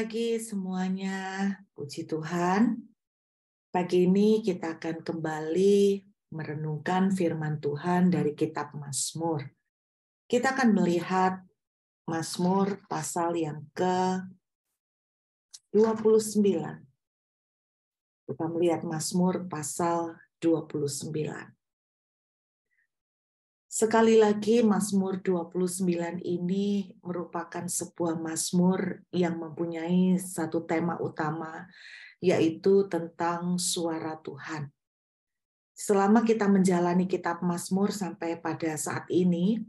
pagi semuanya. Puji Tuhan. Pagi ini kita akan kembali merenungkan firman Tuhan dari kitab Mazmur. Kita akan melihat Mazmur pasal yang ke 29. Kita melihat Mazmur pasal 29. Sekali lagi Mazmur 29 ini merupakan sebuah mazmur yang mempunyai satu tema utama yaitu tentang suara Tuhan. Selama kita menjalani kitab Mazmur sampai pada saat ini,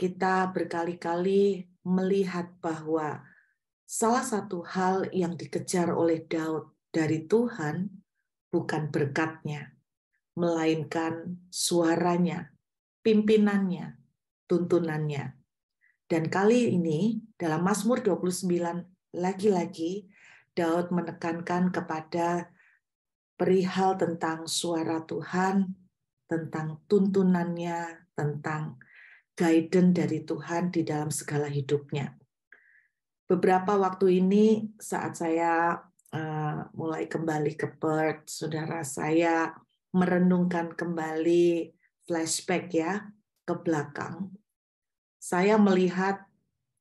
kita berkali-kali melihat bahwa salah satu hal yang dikejar oleh Daud dari Tuhan bukan berkatnya, melainkan suaranya pimpinannya, tuntunannya. Dan kali ini dalam Mazmur 29 lagi-lagi Daud menekankan kepada perihal tentang suara Tuhan, tentang tuntunannya, tentang guidance dari Tuhan di dalam segala hidupnya. Beberapa waktu ini saat saya uh, mulai kembali ke Perth, saudara saya merenungkan kembali flashback ya ke belakang, saya melihat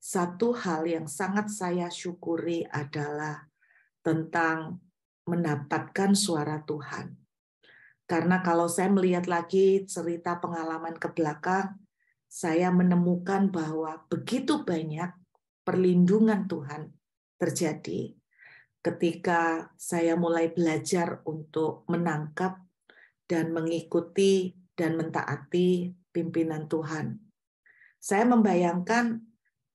satu hal yang sangat saya syukuri adalah tentang mendapatkan suara Tuhan. Karena kalau saya melihat lagi cerita pengalaman ke belakang, saya menemukan bahwa begitu banyak perlindungan Tuhan terjadi ketika saya mulai belajar untuk menangkap dan mengikuti dan mentaati pimpinan Tuhan. Saya membayangkan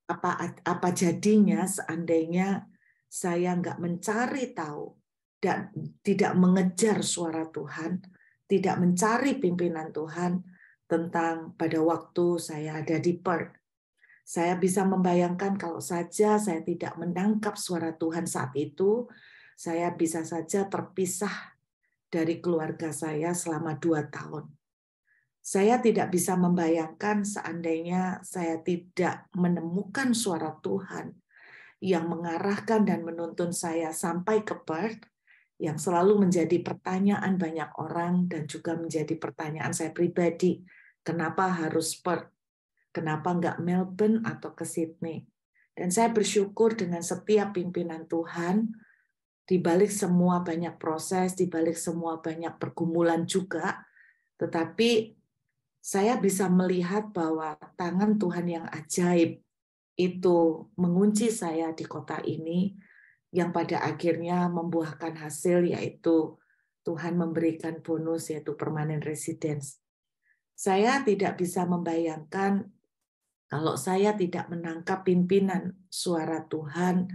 apa apa jadinya seandainya saya nggak mencari tahu dan tidak mengejar suara Tuhan, tidak mencari pimpinan Tuhan tentang pada waktu saya ada di Perth. Saya bisa membayangkan kalau saja saya tidak menangkap suara Tuhan saat itu, saya bisa saja terpisah dari keluarga saya selama dua tahun. Saya tidak bisa membayangkan seandainya saya tidak menemukan suara Tuhan yang mengarahkan dan menuntun saya sampai ke Perth, yang selalu menjadi pertanyaan banyak orang dan juga menjadi pertanyaan saya pribadi. Kenapa harus Perth? Kenapa enggak Melbourne atau ke Sydney? Dan saya bersyukur dengan setiap pimpinan Tuhan, di balik semua banyak proses, di balik semua banyak pergumulan juga, tetapi saya bisa melihat bahwa tangan Tuhan yang ajaib itu mengunci saya di kota ini yang pada akhirnya membuahkan hasil yaitu Tuhan memberikan bonus yaitu permanent residence. Saya tidak bisa membayangkan kalau saya tidak menangkap pimpinan suara Tuhan,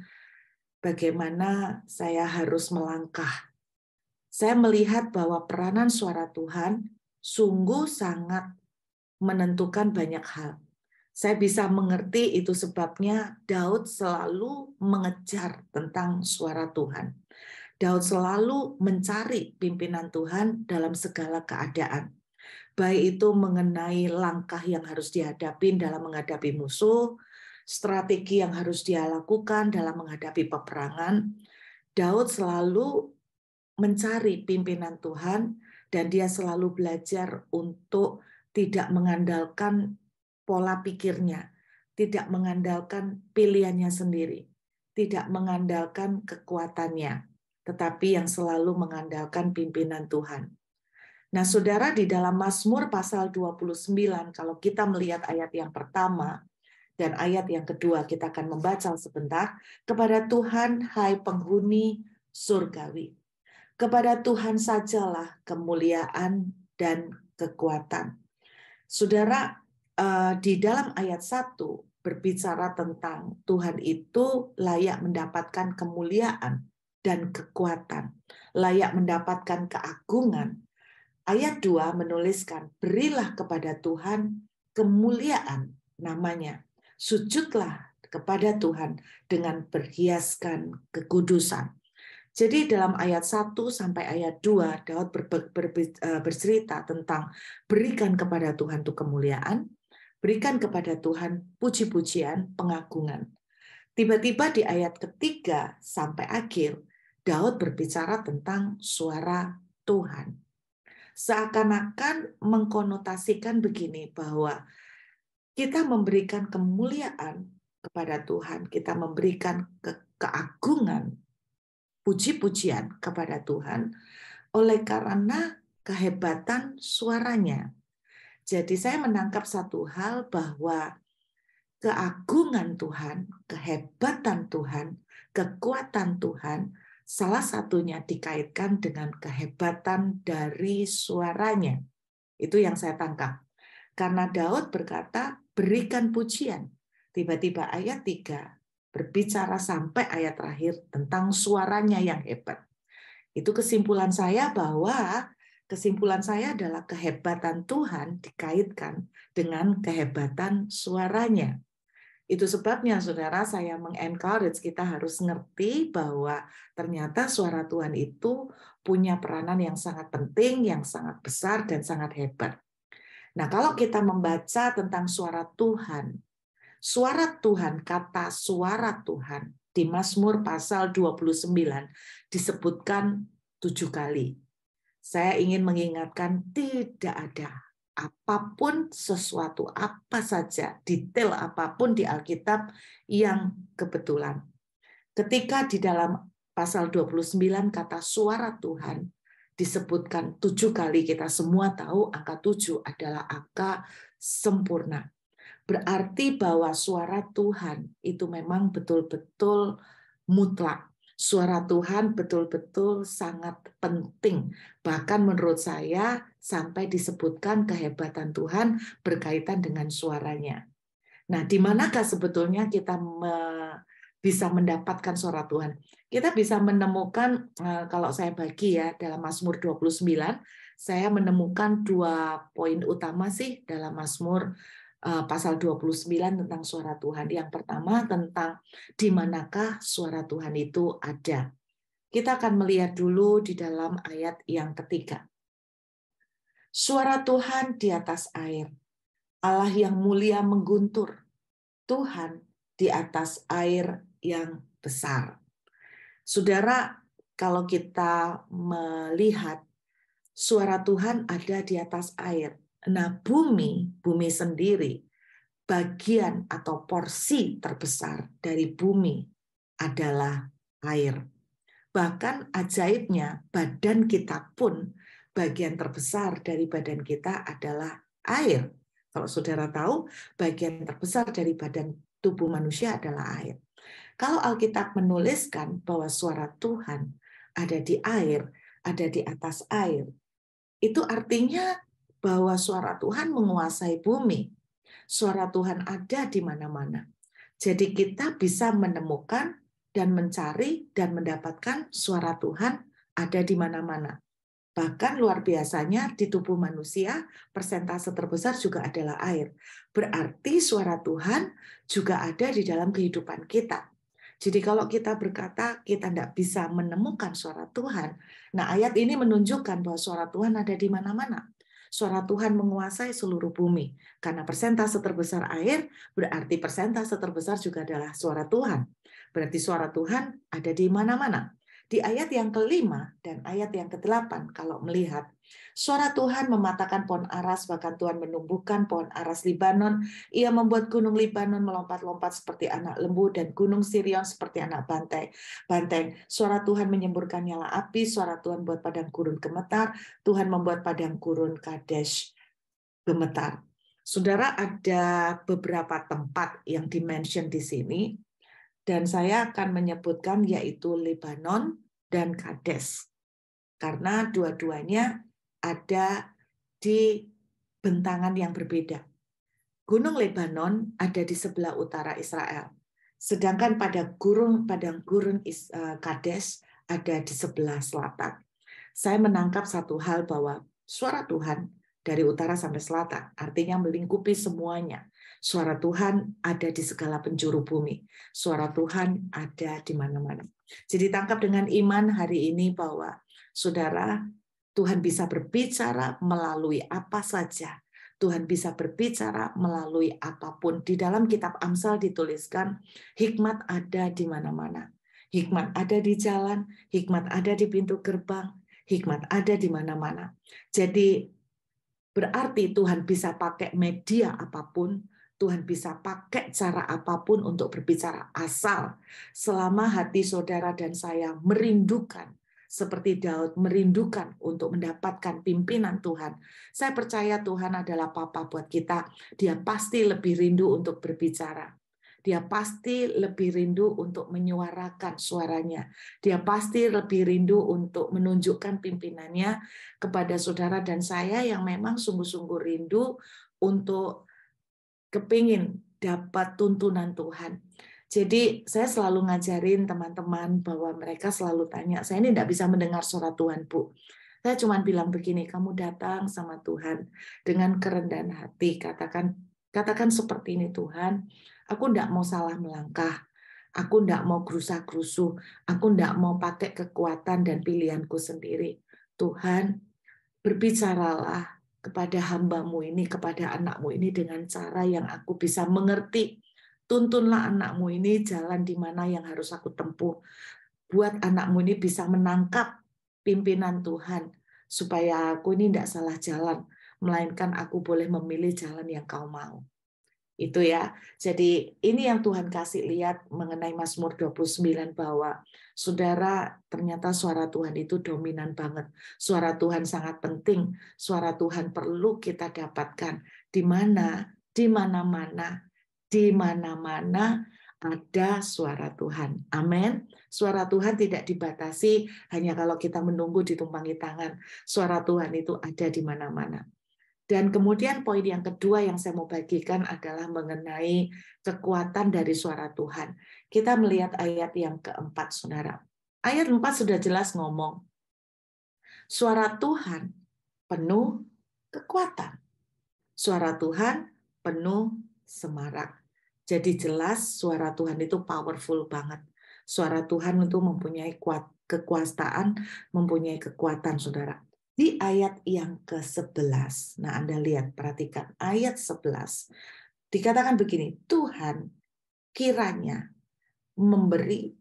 bagaimana saya harus melangkah. Saya melihat bahwa peranan suara Tuhan sungguh sangat menentukan banyak hal. Saya bisa mengerti itu sebabnya Daud selalu mengejar tentang suara Tuhan. Daud selalu mencari pimpinan Tuhan dalam segala keadaan. Baik itu mengenai langkah yang harus dihadapi dalam menghadapi musuh, strategi yang harus dia lakukan dalam menghadapi peperangan. Daud selalu mencari pimpinan Tuhan dan dia selalu belajar untuk tidak mengandalkan pola pikirnya, tidak mengandalkan pilihannya sendiri, tidak mengandalkan kekuatannya, tetapi yang selalu mengandalkan pimpinan Tuhan. Nah, Saudara di dalam Mazmur pasal 29 kalau kita melihat ayat yang pertama dan ayat yang kedua kita akan membaca sebentar kepada Tuhan hai penghuni surgawi. Kepada Tuhan sajalah kemuliaan dan kekuatan. Saudara, eh, di dalam ayat 1 berbicara tentang Tuhan itu layak mendapatkan kemuliaan dan kekuatan, layak mendapatkan keagungan. Ayat 2 menuliskan, berilah kepada Tuhan kemuliaan namanya. Sujudlah kepada Tuhan dengan berhiaskan kekudusan. Jadi dalam ayat 1 sampai ayat 2 Daud ber, ber, ber, eh, bercerita tentang berikan kepada Tuhan tuh kemuliaan, berikan kepada Tuhan puji-pujian, pengagungan. Tiba-tiba di ayat ketiga sampai akhir Daud berbicara tentang suara Tuhan. Seakan-akan mengkonotasikan begini bahwa kita memberikan kemuliaan kepada Tuhan, kita memberikan ke keagungan puji-pujian kepada Tuhan oleh karena kehebatan suaranya. Jadi saya menangkap satu hal bahwa keagungan Tuhan, kehebatan Tuhan, kekuatan Tuhan salah satunya dikaitkan dengan kehebatan dari suaranya. Itu yang saya tangkap. Karena Daud berkata, berikan pujian. Tiba-tiba ayat 3, berbicara sampai ayat terakhir tentang suaranya yang hebat. Itu kesimpulan saya bahwa kesimpulan saya adalah kehebatan Tuhan dikaitkan dengan kehebatan suaranya. Itu sebabnya saudara saya mengencourage kita harus ngerti bahwa ternyata suara Tuhan itu punya peranan yang sangat penting, yang sangat besar dan sangat hebat. Nah, kalau kita membaca tentang suara Tuhan Suara Tuhan, kata suara Tuhan di Mazmur pasal 29 disebutkan tujuh kali. Saya ingin mengingatkan tidak ada apapun sesuatu apa saja detail apapun di Alkitab yang kebetulan. Ketika di dalam pasal 29 kata suara Tuhan disebutkan tujuh kali kita semua tahu angka tujuh adalah angka sempurna. Berarti bahwa suara Tuhan itu memang betul-betul mutlak. Suara Tuhan betul-betul sangat penting. Bahkan menurut saya sampai disebutkan kehebatan Tuhan berkaitan dengan suaranya. Nah, di manakah sebetulnya kita me, bisa mendapatkan suara Tuhan? Kita bisa menemukan eh, kalau saya bagi ya dalam Mazmur 29, saya menemukan dua poin utama sih dalam Mazmur Eh, pasal 29 tentang suara Tuhan. Yang pertama tentang di manakah suara Tuhan itu ada. Kita akan melihat dulu di dalam ayat yang ketiga. Suara Tuhan di atas air. Allah yang mulia mengguntur. Tuhan di atas air yang besar. Saudara, kalau kita melihat suara Tuhan ada di atas air. Nah, bumi, bumi sendiri, bagian atau porsi terbesar dari bumi adalah air. Bahkan ajaibnya, badan kita pun bagian terbesar dari badan kita adalah air. Kalau saudara tahu, bagian terbesar dari badan tubuh manusia adalah air. Kalau Alkitab menuliskan bahwa suara Tuhan ada di air, ada di atas air, itu artinya bahwa suara Tuhan menguasai bumi. Suara Tuhan ada di mana-mana. Jadi kita bisa menemukan dan mencari dan mendapatkan suara Tuhan ada di mana-mana. Bahkan luar biasanya di tubuh manusia persentase terbesar juga adalah air. Berarti suara Tuhan juga ada di dalam kehidupan kita. Jadi kalau kita berkata kita tidak bisa menemukan suara Tuhan, nah ayat ini menunjukkan bahwa suara Tuhan ada di mana-mana suara Tuhan menguasai seluruh bumi. Karena persentase terbesar air berarti persentase terbesar juga adalah suara Tuhan. Berarti suara Tuhan ada di mana-mana. Di ayat yang kelima dan ayat yang kedelapan, kalau melihat, suara Tuhan mematakan pohon aras, bahkan Tuhan menumbuhkan pohon aras Libanon. Ia membuat gunung Libanon melompat-lompat seperti anak lembu dan gunung Sirion seperti anak bantai. Banteng, suara Tuhan menyemburkan nyala api, suara Tuhan buat padang gurun gemetar, Tuhan membuat padang gurun kadesh gemetar. Saudara, ada beberapa tempat yang dimention di sini dan saya akan menyebutkan yaitu Lebanon dan Kades. Karena dua-duanya ada di bentangan yang berbeda. Gunung Lebanon ada di sebelah utara Israel, sedangkan pada gurun padang gurun eh, Kades ada di sebelah selatan. Saya menangkap satu hal bahwa suara Tuhan dari utara sampai selatan, artinya melingkupi semuanya. Suara Tuhan ada di segala penjuru bumi. Suara Tuhan ada di mana-mana. Jadi tangkap dengan iman hari ini bahwa saudara Tuhan bisa berbicara melalui apa saja. Tuhan bisa berbicara melalui apapun. Di dalam kitab Amsal dituliskan hikmat ada di mana-mana. Hikmat ada di jalan, hikmat ada di pintu gerbang, hikmat ada di mana-mana. Jadi berarti Tuhan bisa pakai media apapun Tuhan bisa pakai cara apapun untuk berbicara asal selama hati saudara dan saya merindukan seperti Daud merindukan untuk mendapatkan pimpinan Tuhan. Saya percaya Tuhan adalah papa buat kita. Dia pasti lebih rindu untuk berbicara. Dia pasti lebih rindu untuk menyuarakan suaranya. Dia pasti lebih rindu untuk menunjukkan pimpinannya kepada saudara dan saya yang memang sungguh-sungguh rindu untuk kepingin dapat tuntunan Tuhan. Jadi saya selalu ngajarin teman-teman bahwa mereka selalu tanya, saya ini tidak bisa mendengar suara Tuhan, Bu. Saya cuma bilang begini, kamu datang sama Tuhan dengan kerendahan hati. Katakan katakan seperti ini Tuhan, aku tidak mau salah melangkah. Aku tidak mau gerusa-gerusu. Aku tidak mau pakai kekuatan dan pilihanku sendiri. Tuhan, berbicaralah kepada hambamu ini, kepada anakmu ini dengan cara yang aku bisa mengerti. Tuntunlah anakmu ini jalan di mana yang harus aku tempuh. Buat anakmu ini bisa menangkap pimpinan Tuhan. Supaya aku ini tidak salah jalan. Melainkan aku boleh memilih jalan yang kau mau. Itu ya. Jadi ini yang Tuhan kasih lihat mengenai Mazmur 29 bahwa saudara ternyata suara Tuhan itu dominan banget. Suara Tuhan sangat penting. Suara Tuhan perlu kita dapatkan di mana di mana-mana di mana-mana ada suara Tuhan. Amin. Suara Tuhan tidak dibatasi hanya kalau kita menunggu ditumpangi tangan. Suara Tuhan itu ada di mana-mana. Dan kemudian poin yang kedua yang saya mau bagikan adalah mengenai kekuatan dari suara Tuhan. Kita melihat ayat yang keempat, saudara. Ayat empat sudah jelas ngomong, suara Tuhan penuh kekuatan. Suara Tuhan penuh semarak. Jadi jelas suara Tuhan itu powerful banget. Suara Tuhan itu mempunyai kuat, kekuasaan, mempunyai kekuatan, saudara di ayat yang ke-11. Nah, Anda lihat, perhatikan ayat 11. Dikatakan begini, Tuhan kiranya memberi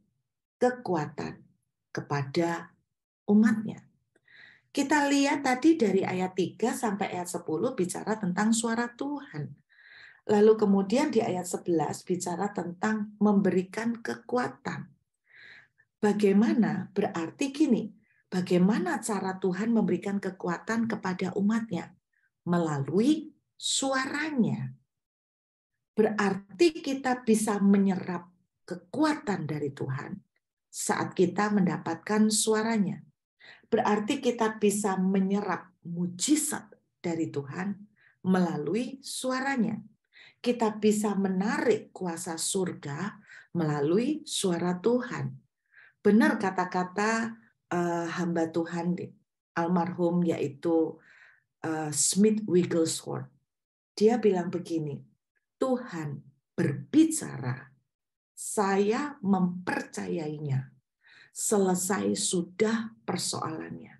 kekuatan kepada umatnya. Kita lihat tadi dari ayat 3 sampai ayat 10 bicara tentang suara Tuhan. Lalu kemudian di ayat 11 bicara tentang memberikan kekuatan. Bagaimana? Berarti gini, bagaimana cara Tuhan memberikan kekuatan kepada umatnya melalui suaranya. Berarti kita bisa menyerap kekuatan dari Tuhan saat kita mendapatkan suaranya. Berarti kita bisa menyerap mujizat dari Tuhan melalui suaranya. Kita bisa menarik kuasa surga melalui suara Tuhan. Benar kata-kata uh, hamba Tuhan almarhum yaitu uh, Smith Wigglesworth. Dia bilang begini, Tuhan berbicara, saya mempercayainya. Selesai sudah persoalannya.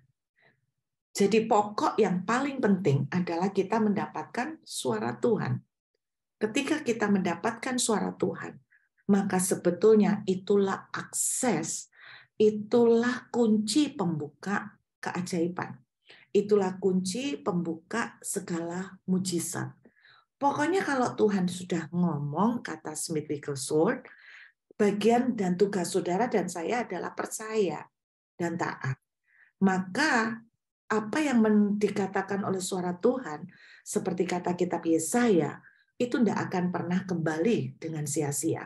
Jadi pokok yang paling penting adalah kita mendapatkan suara Tuhan. Ketika kita mendapatkan suara Tuhan, maka sebetulnya itulah akses Itulah kunci pembuka keajaiban. Itulah kunci pembuka segala mujizat. Pokoknya kalau Tuhan sudah ngomong, kata Smith Wigglesworth, bagian dan tugas saudara dan saya adalah percaya dan taat. Maka apa yang dikatakan oleh suara Tuhan, seperti kata kitab Yesaya, itu tidak akan pernah kembali dengan sia-sia.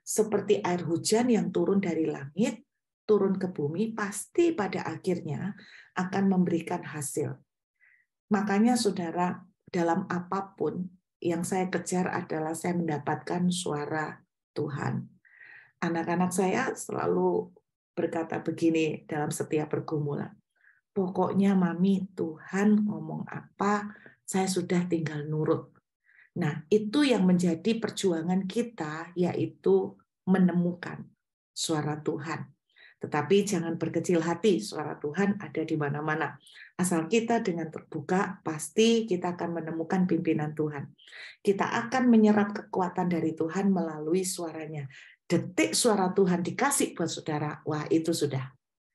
Seperti air hujan yang turun dari langit, turun ke bumi pasti pada akhirnya akan memberikan hasil. Makanya saudara, dalam apapun yang saya kejar adalah saya mendapatkan suara Tuhan. Anak-anak saya selalu berkata begini dalam setiap pergumulan. Pokoknya mami Tuhan ngomong apa, saya sudah tinggal nurut. Nah, itu yang menjadi perjuangan kita yaitu menemukan suara Tuhan tetapi jangan berkecil hati, suara Tuhan ada di mana-mana. Asal kita dengan terbuka, pasti kita akan menemukan pimpinan Tuhan. Kita akan menyerap kekuatan dari Tuhan melalui suaranya. Detik suara Tuhan dikasih buat saudara, wah itu sudah.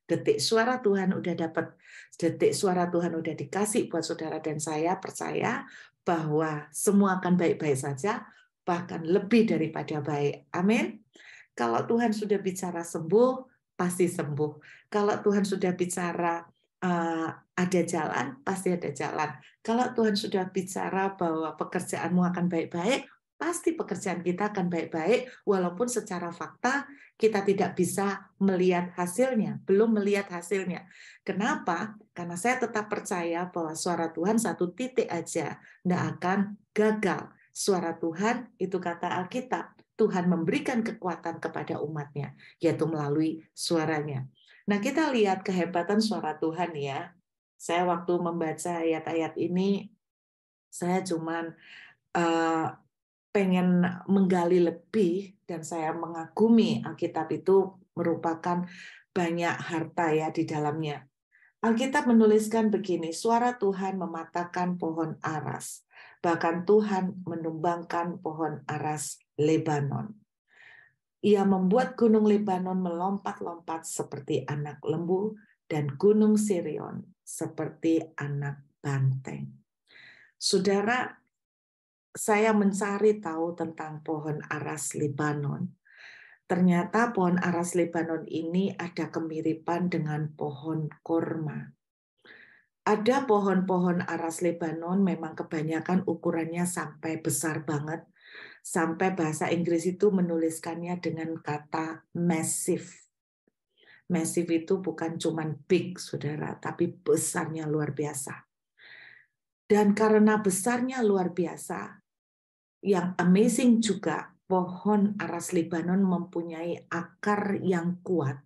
Detik suara Tuhan udah dapat. Detik suara Tuhan udah dikasih buat saudara dan saya percaya bahwa semua akan baik-baik saja, bahkan lebih daripada baik. Amin. Kalau Tuhan sudah bicara sembuh, pasti sembuh. Kalau Tuhan sudah bicara eh, ada jalan, pasti ada jalan. Kalau Tuhan sudah bicara bahwa pekerjaanmu akan baik-baik, pasti pekerjaan kita akan baik-baik walaupun secara fakta kita tidak bisa melihat hasilnya, belum melihat hasilnya. Kenapa? Karena saya tetap percaya bahwa suara Tuhan satu titik aja tidak akan gagal. Suara Tuhan itu kata Alkitab Tuhan memberikan kekuatan kepada umatnya, yaitu melalui suaranya. Nah, kita lihat kehebatan suara Tuhan ya. Saya waktu membaca ayat-ayat ini, saya cuman uh, pengen menggali lebih dan saya mengagumi Alkitab itu merupakan banyak harta ya di dalamnya. Alkitab menuliskan begini, suara Tuhan mematakan pohon aras, bahkan Tuhan menumbangkan pohon aras. Lebanon. Ia membuat gunung Lebanon melompat-lompat seperti anak lembu dan gunung Sirion seperti anak banteng. Saudara, saya mencari tahu tentang pohon aras Lebanon. Ternyata pohon aras Lebanon ini ada kemiripan dengan pohon korma. Ada pohon-pohon aras Lebanon memang kebanyakan ukurannya sampai besar banget sampai bahasa Inggris itu menuliskannya dengan kata massive. Massive itu bukan cuman big, saudara, tapi besarnya luar biasa. Dan karena besarnya luar biasa, yang amazing juga pohon aras Lebanon mempunyai akar yang kuat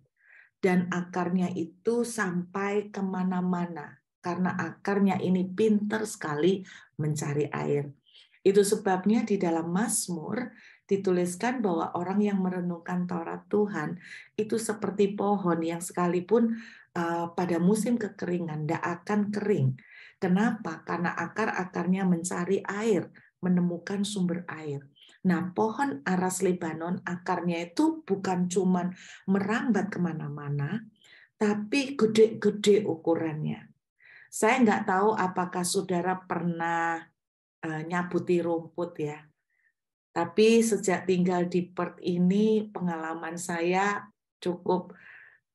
dan akarnya itu sampai kemana-mana karena akarnya ini pinter sekali mencari air. Itu sebabnya di dalam Mazmur dituliskan bahwa orang yang merenungkan Taurat Tuhan itu seperti pohon yang sekalipun eh, pada musim kekeringan tidak akan kering. Kenapa? Karena akar-akarnya mencari air, menemukan sumber air. Nah, pohon aras Lebanon akarnya itu bukan cuma merambat kemana-mana, tapi gede-gede ukurannya. Saya nggak tahu apakah saudara pernah Eh, nyabuti rumput ya. Tapi sejak tinggal di Perth ini pengalaman saya cukup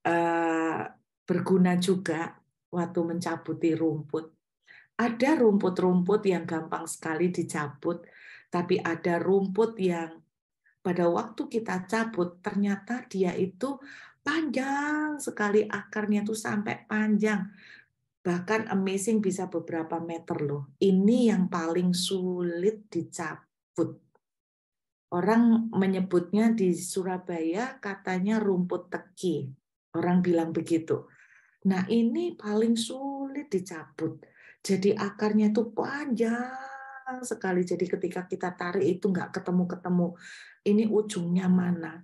eh, berguna juga waktu mencabuti rumput. Ada rumput-rumput yang gampang sekali dicabut, tapi ada rumput yang pada waktu kita cabut ternyata dia itu panjang sekali akarnya itu sampai panjang bahkan amazing bisa beberapa meter loh. Ini yang paling sulit dicabut. Orang menyebutnya di Surabaya katanya rumput teki. Orang bilang begitu. Nah ini paling sulit dicabut. Jadi akarnya itu panjang sekali. Jadi ketika kita tarik itu nggak ketemu-ketemu. Ini ujungnya mana?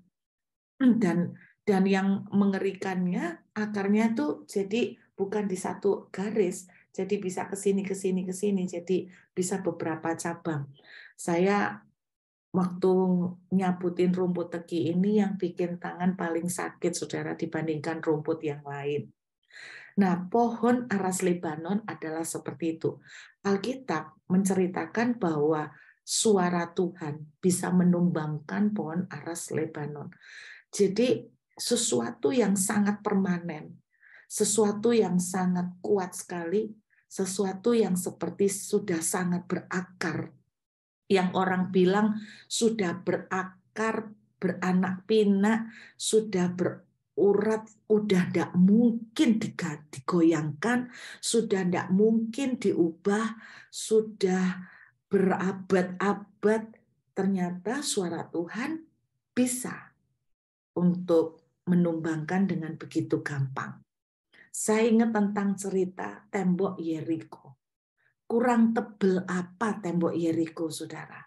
Dan dan yang mengerikannya akarnya tuh jadi bukan di satu garis. Jadi bisa ke sini, ke sini, ke sini. Jadi bisa beberapa cabang. Saya waktu nyaputin rumput teki ini yang bikin tangan paling sakit, saudara, dibandingkan rumput yang lain. Nah, pohon aras Lebanon adalah seperti itu. Alkitab menceritakan bahwa suara Tuhan bisa menumbangkan pohon aras Lebanon. Jadi sesuatu yang sangat permanen, sesuatu yang sangat kuat sekali, sesuatu yang seperti sudah sangat berakar. Yang orang bilang sudah berakar, beranak pinak, sudah berurat, udah tidak mungkin digoyangkan, sudah tidak mungkin diubah, sudah berabad-abad. Ternyata suara Tuhan bisa untuk menumbangkan dengan begitu gampang. Saya ingat tentang cerita tembok Yeriko. Kurang tebel apa tembok Yeriko, saudara?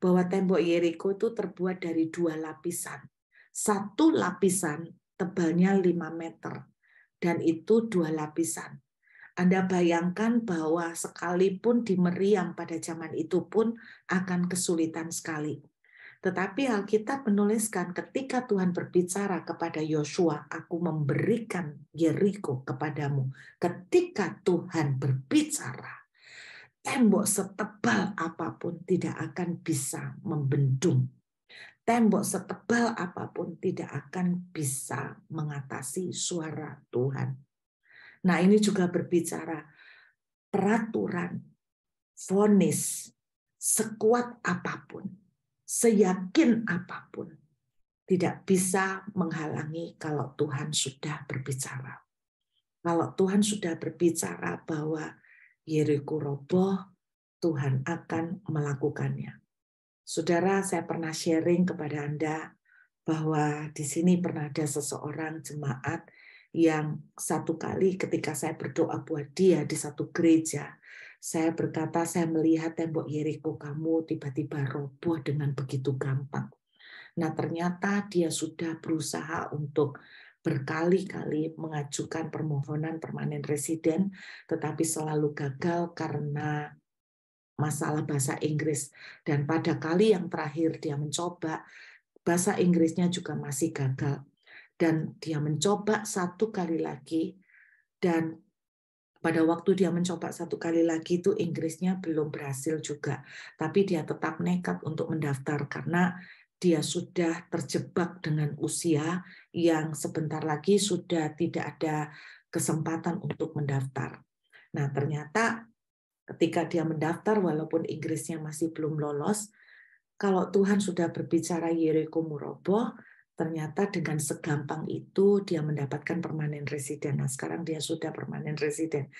Bahwa tembok Yeriko itu terbuat dari dua lapisan. Satu lapisan tebalnya lima meter. Dan itu dua lapisan. Anda bayangkan bahwa sekalipun di Meriam pada zaman itu pun akan kesulitan sekali. Tetapi Alkitab menuliskan ketika Tuhan berbicara kepada Yosua, aku memberikan Jericho kepadamu. Ketika Tuhan berbicara, tembok setebal apapun tidak akan bisa membendung. Tembok setebal apapun tidak akan bisa mengatasi suara Tuhan. Nah ini juga berbicara peraturan, vonis, sekuat apapun seyakin apapun tidak bisa menghalangi kalau Tuhan sudah berbicara. Kalau Tuhan sudah berbicara bahwa Yeriko roboh, Tuhan akan melakukannya. Saudara, saya pernah sharing kepada Anda bahwa di sini pernah ada seseorang jemaat yang satu kali ketika saya berdoa buat dia di satu gereja, saya berkata, saya melihat tembok Yeriko kamu tiba-tiba roboh dengan begitu gampang. Nah ternyata dia sudah berusaha untuk berkali-kali mengajukan permohonan permanen residen, tetapi selalu gagal karena masalah bahasa Inggris. Dan pada kali yang terakhir dia mencoba, bahasa Inggrisnya juga masih gagal. Dan dia mencoba satu kali lagi, dan pada waktu dia mencoba satu kali lagi itu Inggrisnya belum berhasil juga. Tapi dia tetap nekat untuk mendaftar karena dia sudah terjebak dengan usia yang sebentar lagi sudah tidak ada kesempatan untuk mendaftar. Nah, ternyata ketika dia mendaftar walaupun Inggrisnya masih belum lolos, kalau Tuhan sudah berbicara Yeriko Murobo, ternyata dengan segampang itu dia mendapatkan permanen residen. Nah, sekarang dia sudah permanen residen.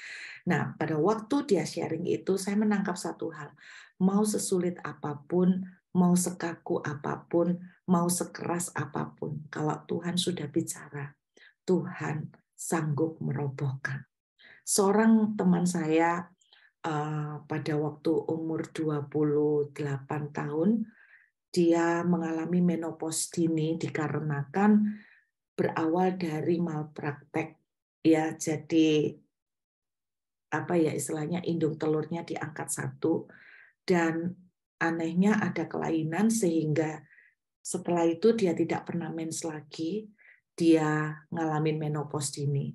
Nah, pada waktu dia sharing itu, saya menangkap satu hal. Mau sesulit apapun, mau sekaku apapun, mau sekeras apapun, kalau Tuhan sudah bicara, Tuhan sanggup merobohkan. Seorang teman saya eh, pada waktu umur 28 tahun, dia mengalami menopause dini dikarenakan berawal dari malpraktek ya jadi apa ya istilahnya indung telurnya diangkat satu dan anehnya ada kelainan sehingga setelah itu dia tidak pernah mens lagi dia ngalamin menopause dini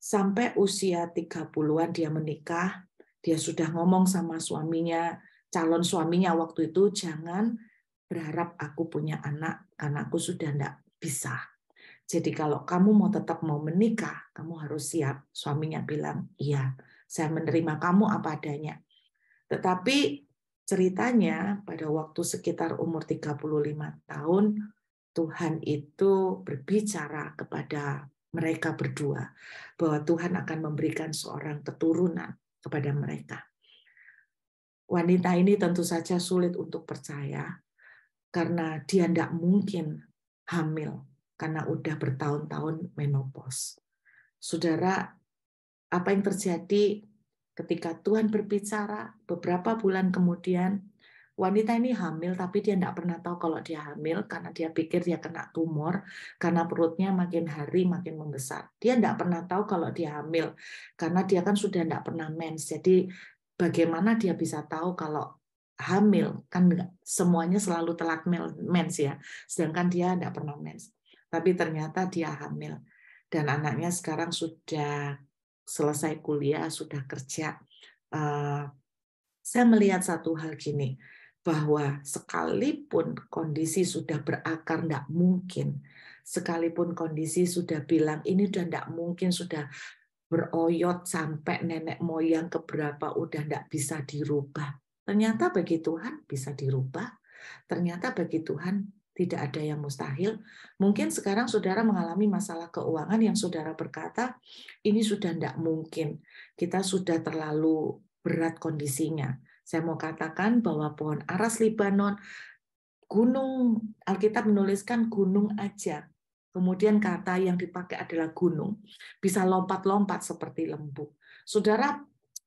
sampai usia 30-an dia menikah dia sudah ngomong sama suaminya calon suaminya waktu itu jangan berharap aku punya anak, karena aku sudah tidak bisa. Jadi kalau kamu mau tetap mau menikah, kamu harus siap. Suaminya bilang, iya, saya menerima kamu apa adanya. Tetapi ceritanya pada waktu sekitar umur 35 tahun, Tuhan itu berbicara kepada mereka berdua bahwa Tuhan akan memberikan seorang keturunan kepada mereka. Wanita ini tentu saja sulit untuk percaya, karena dia tidak mungkin hamil karena udah bertahun-tahun menopause. Saudara, apa yang terjadi ketika Tuhan berbicara beberapa bulan kemudian wanita ini hamil tapi dia tidak pernah tahu kalau dia hamil karena dia pikir dia kena tumor karena perutnya makin hari makin membesar. Dia tidak pernah tahu kalau dia hamil karena dia kan sudah tidak pernah mens. Jadi bagaimana dia bisa tahu kalau hamil kan enggak, semuanya selalu telat mens ya sedangkan dia tidak pernah mens tapi ternyata dia hamil dan anaknya sekarang sudah selesai kuliah sudah kerja eh, saya melihat satu hal gini bahwa sekalipun kondisi sudah berakar tidak mungkin sekalipun kondisi sudah bilang ini sudah tidak mungkin sudah beroyot sampai nenek moyang keberapa udah tidak bisa dirubah Ternyata bagi Tuhan bisa dirubah. Ternyata bagi Tuhan tidak ada yang mustahil. Mungkin sekarang saudara mengalami masalah keuangan yang saudara berkata, ini sudah tidak mungkin. Kita sudah terlalu berat kondisinya. Saya mau katakan bahwa pohon aras Libanon, gunung, Alkitab menuliskan gunung aja. Kemudian kata yang dipakai adalah gunung. Bisa lompat-lompat seperti lembu. Saudara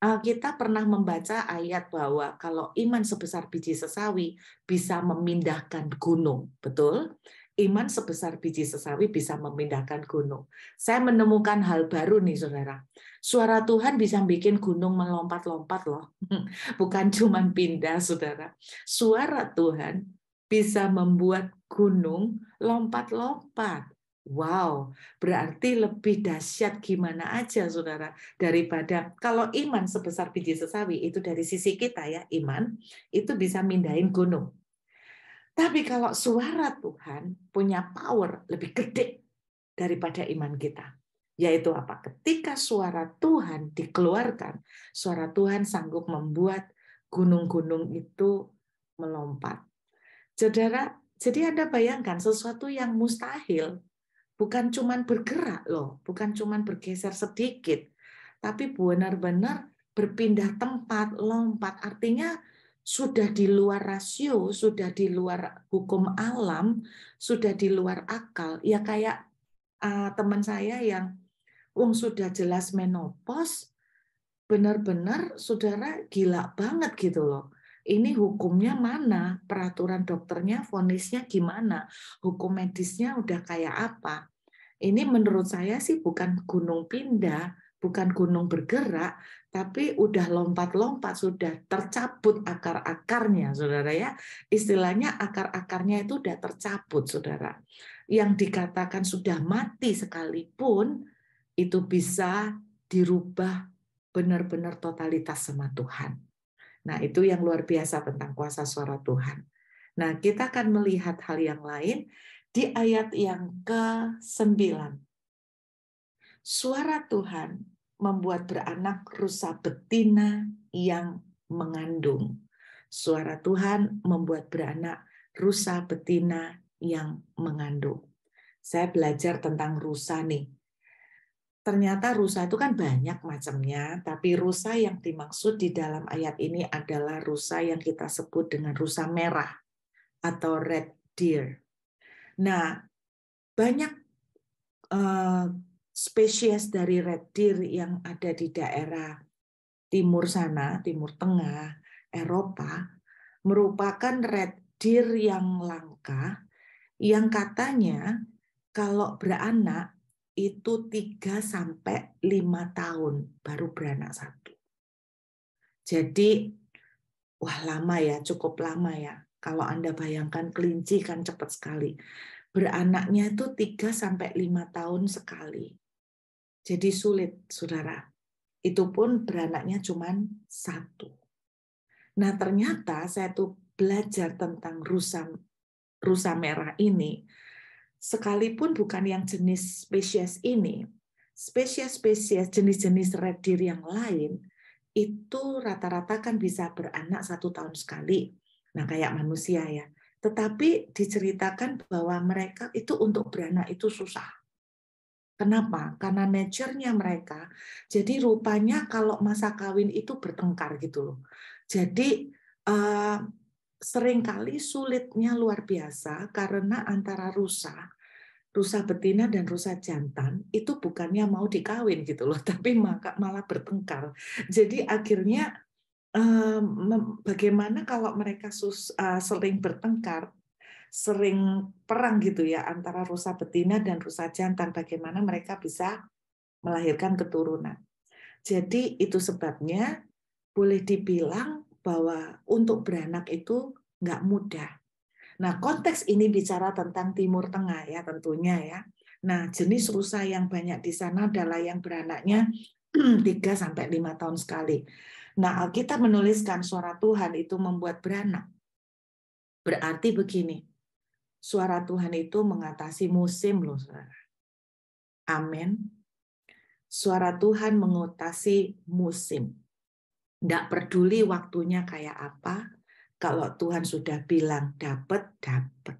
Eh, kita pernah membaca ayat bahwa kalau iman sebesar biji sesawi bisa memindahkan gunung, betul? Iman sebesar biji sesawi bisa memindahkan gunung. Saya menemukan hal baru nih, saudara. Suara Tuhan bisa bikin gunung melompat-lompat loh. Bukan cuma pindah, saudara. Suara Tuhan bisa membuat gunung lompat-lompat. Wow, berarti lebih dahsyat gimana aja saudara daripada kalau iman sebesar biji sesawi itu dari sisi kita ya iman itu bisa mindahin gunung. Tapi kalau suara Tuhan punya power lebih gede daripada iman kita. Yaitu apa? Ketika suara Tuhan dikeluarkan, suara Tuhan sanggup membuat gunung-gunung itu melompat. Saudara, jadi Anda bayangkan sesuatu yang mustahil bukan cuman bergerak loh, bukan cuman bergeser sedikit, tapi benar-benar berpindah tempat, lompat. Artinya sudah di luar rasio, sudah di luar hukum alam, sudah di luar akal. Ya kayak uh, teman saya yang wong sudah jelas menopause, benar-benar saudara gila banget gitu loh. Ini hukumnya mana? Peraturan dokternya, fonisnya gimana? Hukum medisnya udah kayak apa? Ini menurut saya sih bukan gunung pindah, bukan gunung bergerak, tapi udah lompat-lompat, sudah tercabut akar-akarnya, saudara ya. Istilahnya akar-akarnya itu udah tercabut, saudara. Yang dikatakan sudah mati sekalipun, itu bisa dirubah benar-benar totalitas sama Tuhan. Nah, itu yang luar biasa tentang kuasa suara Tuhan. Nah, kita akan melihat hal yang lain di ayat yang ke-9. Suara Tuhan membuat beranak rusa betina yang mengandung. Suara Tuhan membuat beranak rusa betina yang mengandung. Saya belajar tentang rusa nih. Ternyata rusa itu kan banyak macamnya, tapi rusa yang dimaksud di dalam ayat ini adalah rusa yang kita sebut dengan rusa merah atau red deer Nah, banyak eh, spesies dari red deer yang ada di daerah timur sana, timur tengah, Eropa, merupakan red deer yang langka yang katanya kalau beranak itu 3 sampai 5 tahun baru beranak satu. Jadi wah lama ya, cukup lama ya. Kalau Anda bayangkan kelinci kan cepat sekali. Beranaknya itu 3 sampai 5 tahun sekali. Jadi sulit, Saudara. Itu pun beranaknya cuma satu. Nah, ternyata saya tuh belajar tentang rusa rusa merah ini sekalipun bukan yang jenis spesies ini, spesies-spesies jenis-jenis red deer yang lain itu rata-rata kan bisa beranak satu tahun sekali Nah, kayak manusia ya. Tetapi diceritakan bahwa mereka itu untuk beranak itu susah. Kenapa? Karena nature-nya mereka. Jadi rupanya kalau masa kawin itu bertengkar gitu loh. Jadi eh, seringkali sulitnya luar biasa karena antara rusa, rusa betina dan rusa jantan itu bukannya mau dikawin gitu loh, tapi malah bertengkar. Jadi akhirnya bagaimana kalau mereka sus, uh, sering bertengkar, sering perang gitu ya antara rusa betina dan rusa jantan, bagaimana mereka bisa melahirkan keturunan. Jadi itu sebabnya boleh dibilang bahwa untuk beranak itu nggak mudah. Nah konteks ini bicara tentang Timur Tengah ya tentunya ya. Nah jenis rusa yang banyak di sana adalah yang beranaknya 3 sampai 5 tahun sekali. Nah, Alkitab menuliskan suara Tuhan itu membuat beranak. Berarti begini, suara Tuhan itu mengatasi musim loh, saudara. Amin. Suara Tuhan mengatasi musim. Tidak peduli waktunya kayak apa, kalau Tuhan sudah bilang dapat, dapat.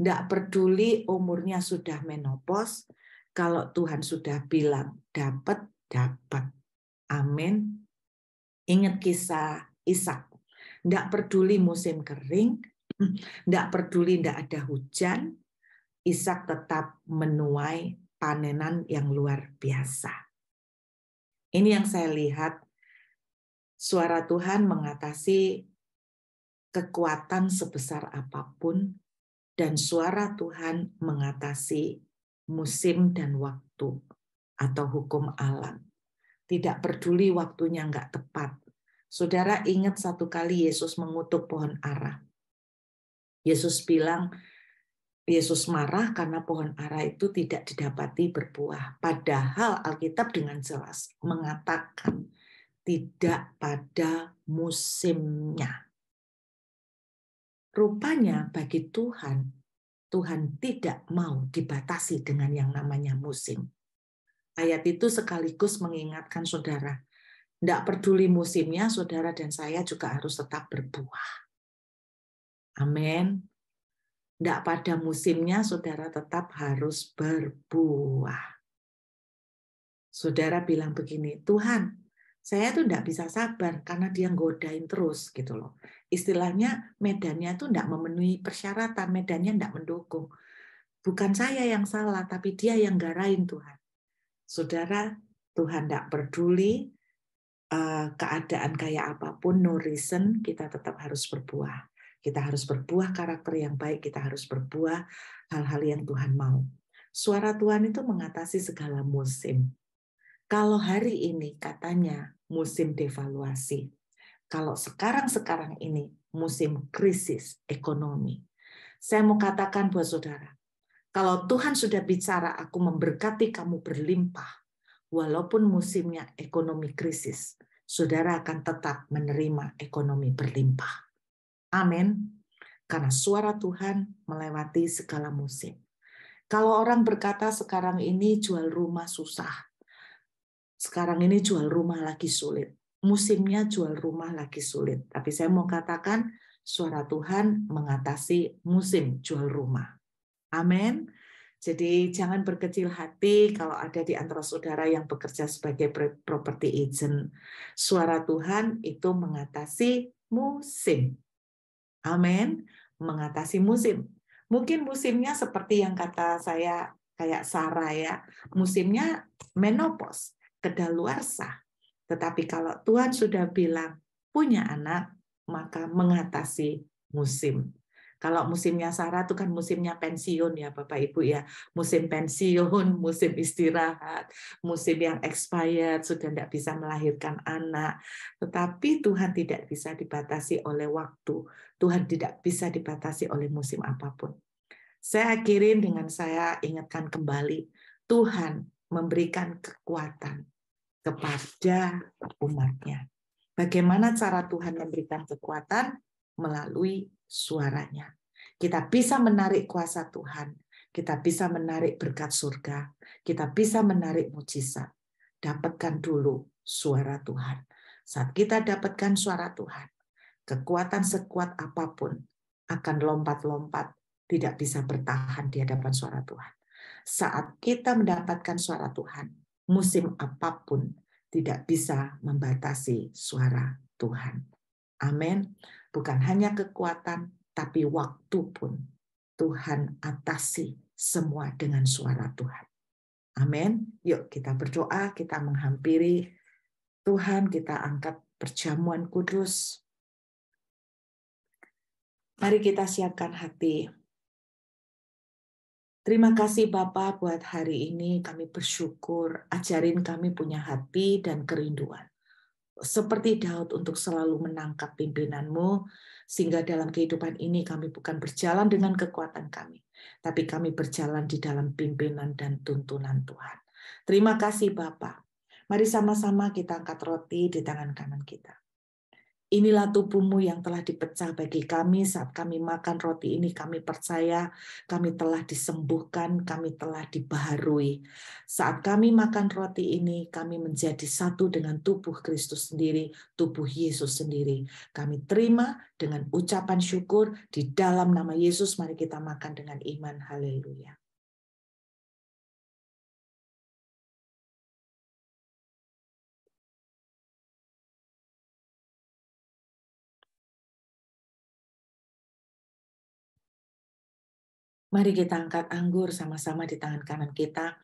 Tidak peduli umurnya sudah menopause, kalau Tuhan sudah bilang dapat, dapat. Amin. Ingat kisah Ishak. Tidak peduli musim kering, tidak peduli tidak ada hujan, Ishak tetap menuai panenan yang luar biasa. Ini yang saya lihat suara Tuhan mengatasi kekuatan sebesar apapun dan suara Tuhan mengatasi musim dan waktu atau hukum alam tidak peduli waktunya nggak tepat. Saudara ingat satu kali Yesus mengutuk pohon ara. Yesus bilang, Yesus marah karena pohon ara itu tidak didapati berbuah. Padahal Alkitab dengan jelas mengatakan tidak pada musimnya. Rupanya bagi Tuhan, Tuhan tidak mau dibatasi dengan yang namanya musim. Ayat itu sekaligus mengingatkan saudara, tidak peduli musimnya, saudara dan saya juga harus tetap berbuah. Amin. Tidak pada musimnya, saudara tetap harus berbuah. Saudara bilang begini, Tuhan, saya tuh tidak bisa sabar karena dia godain terus gitu loh. Istilahnya medannya tuh tidak memenuhi persyaratan, medannya tidak mendukung. Bukan saya yang salah, tapi dia yang garain Tuhan. Saudara, Tuhan tidak peduli eh, keadaan kayak apapun, no reason, kita tetap harus berbuah. Kita harus berbuah karakter yang baik, kita harus berbuah hal-hal yang Tuhan mau. Suara Tuhan itu mengatasi segala musim. Kalau hari ini katanya musim devaluasi, kalau sekarang-sekarang ini musim krisis ekonomi. Saya mau katakan buat saudara, kalau Tuhan sudah bicara, aku memberkati kamu berlimpah, walaupun musimnya ekonomi krisis, saudara akan tetap menerima ekonomi berlimpah. Amin. Karena suara Tuhan melewati segala musim. Kalau orang berkata sekarang ini jual rumah susah, sekarang ini jual rumah lagi sulit, musimnya jual rumah lagi sulit. Tapi saya mau katakan, suara Tuhan mengatasi musim jual rumah. Amin. Jadi jangan berkecil hati kalau ada di antara saudara yang bekerja sebagai property agent. Suara Tuhan itu mengatasi musim. Amin. Mengatasi musim. Mungkin musimnya seperti yang kata saya kayak Sarah ya. Musimnya menopause, kedaluarsa. Tetapi kalau Tuhan sudah bilang punya anak, maka mengatasi musim. Kalau musimnya Sarah itu kan musimnya pensiun ya Bapak Ibu ya. Musim pensiun, musim istirahat, musim yang expired, sudah tidak bisa melahirkan anak. Tetapi Tuhan tidak bisa dibatasi oleh waktu. Tuhan tidak bisa dibatasi oleh musim apapun. Saya akhirin dengan saya ingatkan kembali, Tuhan memberikan kekuatan kepada umatnya. Bagaimana cara Tuhan memberikan kekuatan? Melalui suaranya. Kita bisa menarik kuasa Tuhan, kita bisa menarik berkat surga, kita bisa menarik mujizat. Dapatkan dulu suara Tuhan. Saat kita dapatkan suara Tuhan, kekuatan sekuat apapun akan lompat-lompat, tidak bisa bertahan di hadapan suara Tuhan. Saat kita mendapatkan suara Tuhan, musim apapun tidak bisa membatasi suara Tuhan. Amin. Bukan hanya kekuatan, tapi waktu pun Tuhan atasi semua dengan suara Tuhan. Amin. Yuk kita berdoa, kita menghampiri Tuhan, kita angkat perjamuan kudus. Mari kita siapkan hati. Terima kasih Bapak buat hari ini kami bersyukur, ajarin kami punya hati dan kerinduan seperti Daud untuk selalu menangkap pimpinanmu, sehingga dalam kehidupan ini kami bukan berjalan dengan kekuatan kami, tapi kami berjalan di dalam pimpinan dan tuntunan Tuhan. Terima kasih Bapak. Mari sama-sama kita angkat roti di tangan kanan kita. Inilah tubuhmu yang telah dipecah bagi kami saat kami makan roti ini. Kami percaya kami telah disembuhkan, kami telah dibaharui. Saat kami makan roti ini, kami menjadi satu dengan tubuh Kristus sendiri, tubuh Yesus sendiri. Kami terima dengan ucapan syukur di dalam nama Yesus. Mari kita makan dengan iman. Haleluya. Mari kita angkat anggur sama-sama di tangan kanan kita.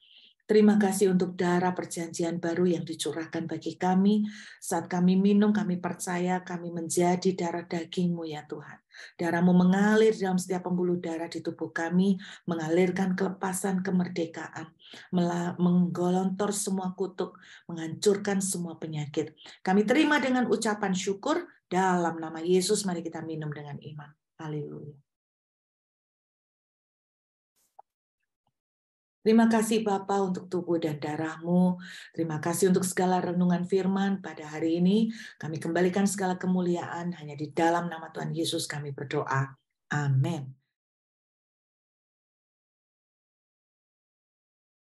Terima kasih untuk darah perjanjian baru yang dicurahkan bagi kami. Saat kami minum, kami percaya kami menjadi darah dagingmu ya Tuhan. Darahmu mengalir dalam setiap pembuluh darah di tubuh kami, mengalirkan kelepasan kemerdekaan, menggolontor semua kutuk, menghancurkan semua penyakit. Kami terima dengan ucapan syukur dalam nama Yesus. Mari kita minum dengan iman. Haleluya. Terima kasih Bapa untuk tubuh dan darahmu. Terima kasih untuk segala renungan firman pada hari ini. Kami kembalikan segala kemuliaan hanya di dalam nama Tuhan Yesus kami berdoa. Amin.